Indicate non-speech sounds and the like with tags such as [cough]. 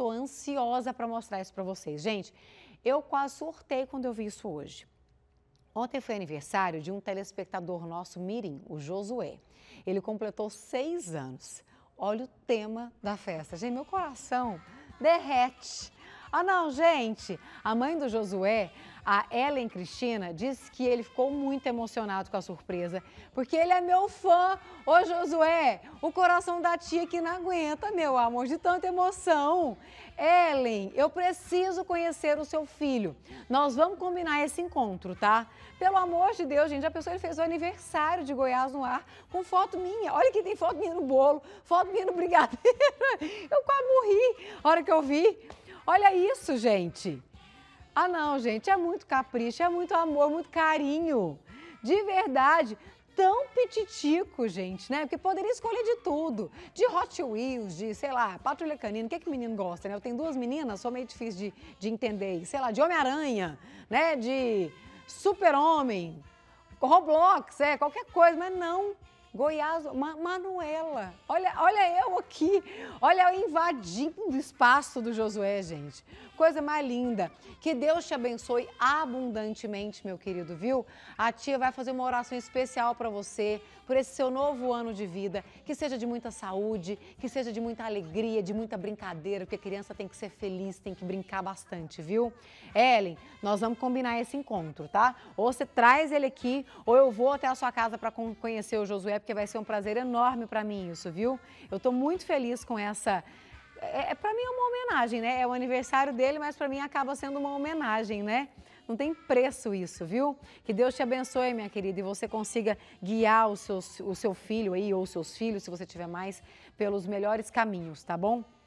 Tô ansiosa para mostrar isso para vocês. Gente, eu quase surtei quando eu vi isso hoje. Ontem foi aniversário de um telespectador nosso, Mirim, o Josué. Ele completou seis anos. Olha o tema da festa. Gente, meu coração derrete ah, não, gente, a mãe do Josué, a Ellen Cristina, disse que ele ficou muito emocionado com a surpresa, porque ele é meu fã. Ô, Josué, o coração da tia que não aguenta, meu amor, de tanta emoção. Ellen, eu preciso conhecer o seu filho. Nós vamos combinar esse encontro, tá? Pelo amor de Deus, gente, a pessoa ele fez o aniversário de Goiás no ar com foto minha. Olha que tem foto minha no bolo, foto minha no brigadeiro. [laughs] Eu quase morri a hora que eu vi. Olha isso, gente. Ah, não, gente, é muito capricho, é muito amor, muito carinho. De verdade, tão petitico, gente, né? Porque poderia escolher de tudo. De Hot Wheels, de, sei lá, Patrulha Canina. O que é que o menino gosta, né? Eu tenho duas meninas, sou meio difícil de, de entender. Sei lá, de Homem-Aranha, né? De Super-Homem, Roblox, é, qualquer coisa. Mas não, Goiás, Ma Manuela. Olha, olha eu aqui. Olha eu invadindo o espaço do Josué, gente. Coisa mais linda. Que Deus te abençoe abundantemente, meu querido, viu? A tia vai fazer uma oração especial para você, por esse seu novo ano de vida. Que seja de muita saúde, que seja de muita alegria, de muita brincadeira, porque a criança tem que ser feliz, tem que brincar bastante, viu? Ellen, nós vamos combinar esse encontro, tá? Ou você traz ele aqui, ou eu vou até a sua casa para conhecer o Josué porque vai ser um prazer enorme para mim isso, viu? Eu estou muito feliz com essa é, é para mim é uma homenagem, né? É o aniversário dele, mas para mim acaba sendo uma homenagem, né? Não tem preço isso, viu? Que Deus te abençoe, minha querida, e você consiga guiar o, seus, o seu filho aí, ou seus filhos, se você tiver mais, pelos melhores caminhos, tá bom?